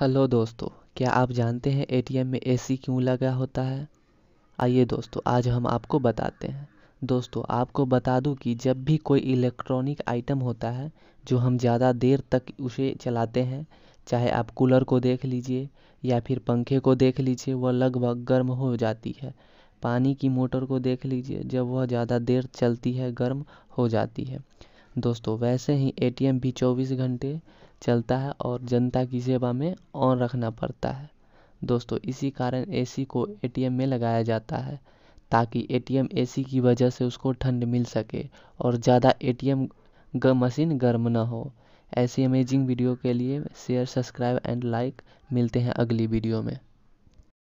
hello दोस्तों क्या आप जानते हैं एटीएम में एसी क्यों लगा होता है आइए दोस्तों आज हम आपको बताते हैं दोस्तों आपको बता दूं कि जब भी कोई इलेक्ट्रॉनिक आइटम होता है जो हम ज़्यादा देर तक उसे चलाते हैं चाहे आप कूलर को देख लीजिए या फिर पंखे को देख लीजिए वह लगभग गर्म हो जाती है पानी की मोटर को देख लीजिए जब वह ज़्यादा देर चलती है गर्म हो जाती है दोस्तों वैसे ही एटीएम भी 24 घंटे चलता है और जनता की सेवा में ऑन रखना पड़ता है दोस्तों इसी कारण एसी को एटीएम में लगाया जाता है ताकि एटीएम एसी की वजह से उसको ठंड मिल सके और ज़्यादा एटीएम मशीन गर्म ना हो ऐसी अमेजिंग वीडियो के लिए शेयर सब्सक्राइब एंड लाइक मिलते हैं अगली वीडियो में